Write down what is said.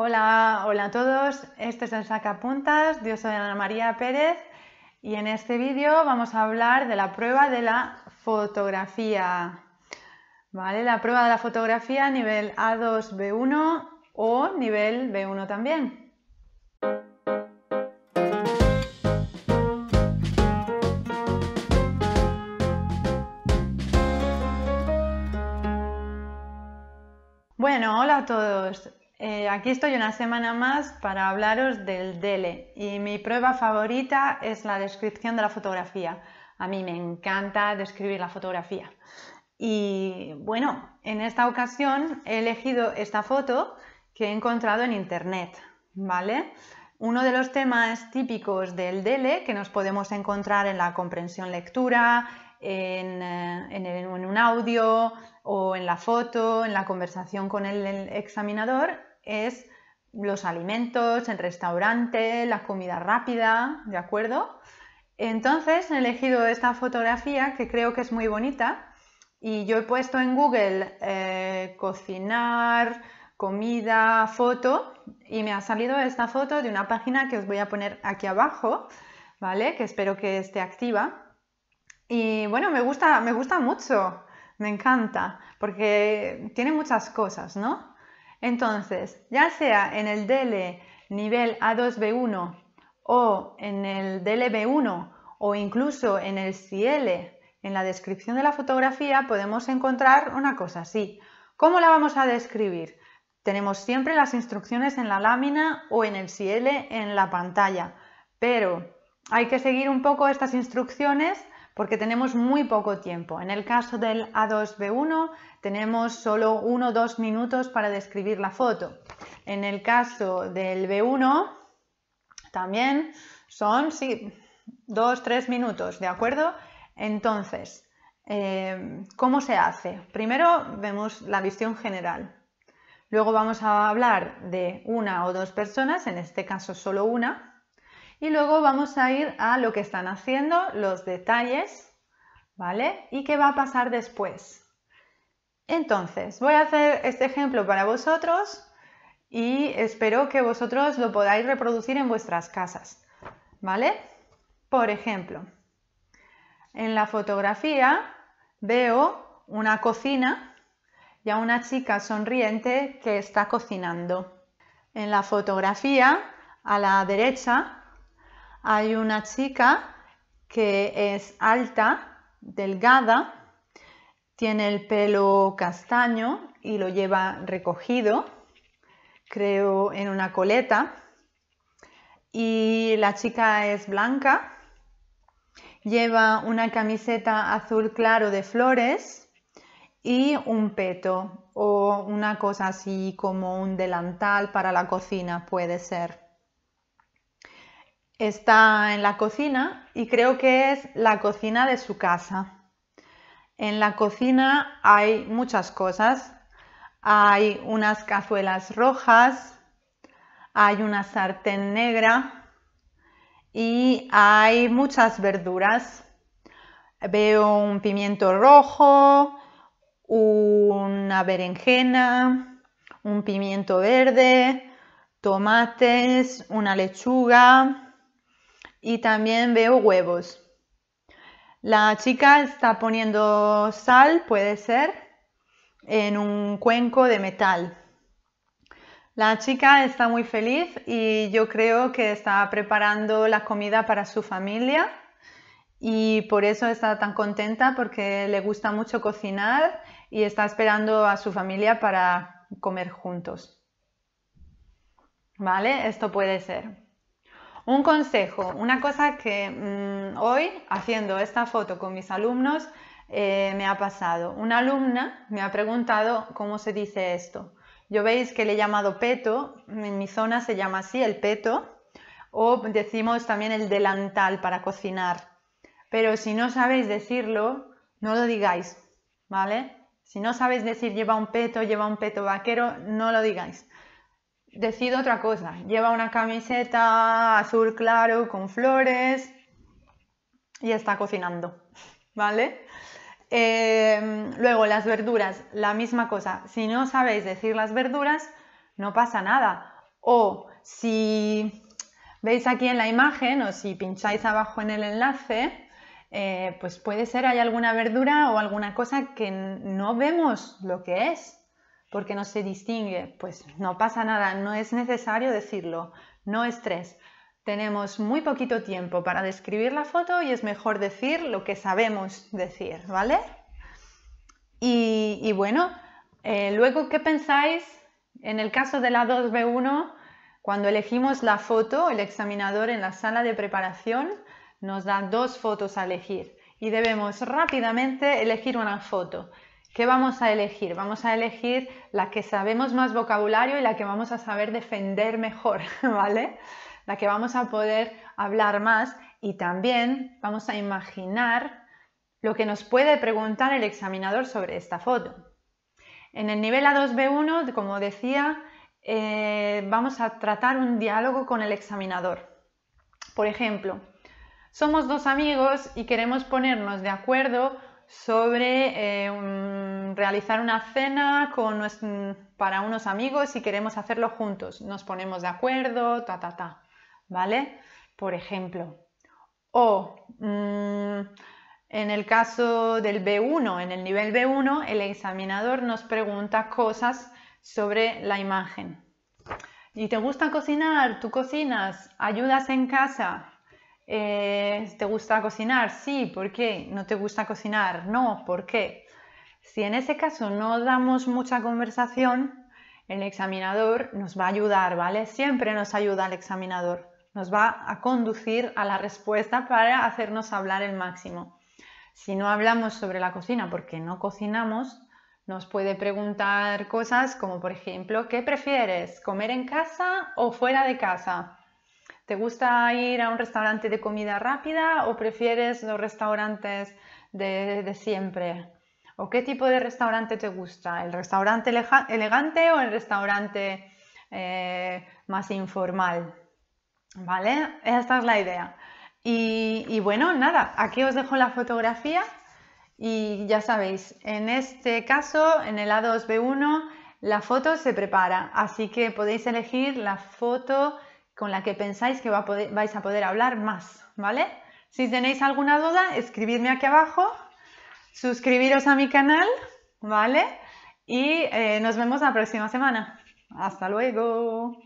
Hola, hola a todos. Este es el Sacapuntas. Yo soy Ana María Pérez y en este vídeo vamos a hablar de la prueba de la fotografía. ¿Vale? La prueba de la fotografía nivel A2 B1 o nivel B1 también. Bueno, hola a todos. Eh, aquí estoy una semana más para hablaros del DELE y mi prueba favorita es la descripción de la fotografía. A mí me encanta describir la fotografía. Y bueno, en esta ocasión he elegido esta foto que he encontrado en internet, ¿vale? Uno de los temas típicos del DELE que nos podemos encontrar en la comprensión lectura, en, eh, un audio o en la foto, en la conversación con el examinador, es los alimentos, el restaurante, la comida rápida, ¿de acuerdo? Entonces he elegido esta fotografía que creo que es muy bonita y yo he puesto en Google eh, cocinar, comida, foto y me ha salido esta foto de una página que os voy a poner aquí abajo, ¿vale? Que espero que esté activa. Y bueno, me gusta, me gusta mucho, me encanta, porque tiene muchas cosas, ¿no? Entonces, ya sea en el DL nivel A2B1 o en el DLB1 o incluso en el CL, en la descripción de la fotografía podemos encontrar una cosa así. ¿Cómo la vamos a describir? Tenemos siempre las instrucciones en la lámina o en el CL en la pantalla, pero hay que seguir un poco estas instrucciones porque tenemos muy poco tiempo. En el caso del A2B1 tenemos solo uno o dos minutos para describir la foto. En el caso del B1 también son, sí, o tres minutos, ¿de acuerdo? Entonces, eh, ¿cómo se hace? Primero vemos la visión general. Luego vamos a hablar de una o dos personas, en este caso solo una, y luego vamos a ir a lo que están haciendo, los detalles, ¿vale? Y qué va a pasar después. Entonces, voy a hacer este ejemplo para vosotros y espero que vosotros lo podáis reproducir en vuestras casas, ¿vale? Por ejemplo, en la fotografía veo una cocina y a una chica sonriente que está cocinando. En la fotografía, a la derecha, hay una chica que es alta, delgada, tiene el pelo castaño y lo lleva recogido, creo en una coleta. Y la chica es blanca, lleva una camiseta azul claro de flores y un peto o una cosa así como un delantal para la cocina puede ser está en la cocina y creo que es la cocina de su casa. En la cocina hay muchas cosas. Hay unas cazuelas rojas, hay una sartén negra y hay muchas verduras. Veo un pimiento rojo, una berenjena, un pimiento verde, tomates, una lechuga, y también veo huevos. La chica está poniendo sal, puede ser, en un cuenco de metal. La chica está muy feliz y yo creo que está preparando la comida para su familia y por eso está tan contenta porque le gusta mucho cocinar y está esperando a su familia para comer juntos. ¿Vale? Esto puede ser. Un consejo, una cosa que mm, hoy haciendo esta foto con mis alumnos eh, me ha pasado. Una alumna me ha preguntado cómo se dice esto. Yo veis que le he llamado peto, en mi zona se llama así el peto, o decimos también el delantal para cocinar. Pero si no sabéis decirlo, no lo digáis, ¿vale? Si no sabéis decir lleva un peto, lleva un peto vaquero, no lo digáis. Decido otra cosa. Lleva una camiseta azul claro con flores y está cocinando, ¿vale? Eh, luego, las verduras, la misma cosa. Si no sabéis decir las verduras, no pasa nada. O si veis aquí en la imagen o si pincháis abajo en el enlace, eh, pues puede ser hay alguna verdura o alguna cosa que no vemos lo que es porque no se distingue, pues no pasa nada, no es necesario decirlo, no estrés. Tenemos muy poquito tiempo para describir la foto y es mejor decir lo que sabemos decir, ¿vale? Y, bueno, eh, luego, ¿qué pensáis en el caso de la 2B1? Cuando elegimos la foto, el examinador en la sala de preparación nos da dos fotos a elegir y debemos rápidamente elegir una foto. ¿Qué vamos a elegir? Vamos a elegir la que sabemos más vocabulario y la que vamos a saber defender mejor, ¿vale? La que vamos a poder hablar más y también vamos a imaginar lo que nos puede preguntar el examinador sobre esta foto. En el nivel A2B1, como decía, eh, vamos a tratar un diálogo con el examinador. Por ejemplo, somos dos amigos y queremos ponernos de acuerdo sobre eh, realizar una cena con, para unos amigos y queremos hacerlo juntos. Nos ponemos de acuerdo, ta, ta, ta, ¿vale? Por ejemplo. O mm, en el caso del B1, en el nivel B1, el examinador nos pregunta cosas sobre la imagen. ¿Y te gusta cocinar? ¿Tú cocinas? ¿Ayudas en casa? Eh, ¿Te gusta cocinar? Sí, ¿por qué? ¿No te gusta cocinar? No, ¿por qué? Si en ese caso no damos mucha conversación, el examinador nos va a ayudar, ¿vale? Siempre nos ayuda el examinador, nos va a conducir a la respuesta para hacernos hablar el máximo. Si no hablamos sobre la cocina porque no cocinamos, nos puede preguntar cosas como, por ejemplo, ¿qué prefieres? ¿Comer en casa o fuera de casa? ¿Te gusta ir a un restaurante de comida rápida o prefieres los restaurantes de, siempre? ¿O qué tipo de restaurante te gusta? ¿El restaurante elegante o el restaurante eh, más informal? ¿Vale? Esta es la idea. Y, y, bueno, nada, aquí os dejo la fotografía y ya sabéis, en este caso, en el A2B1, la foto se prepara, así que podéis elegir la foto con la que pensáis que vais a poder hablar más, ¿vale? Si tenéis alguna duda, escribidme aquí abajo, suscribiros a mi canal, ¿vale? Y eh, nos vemos la próxima semana. Hasta luego.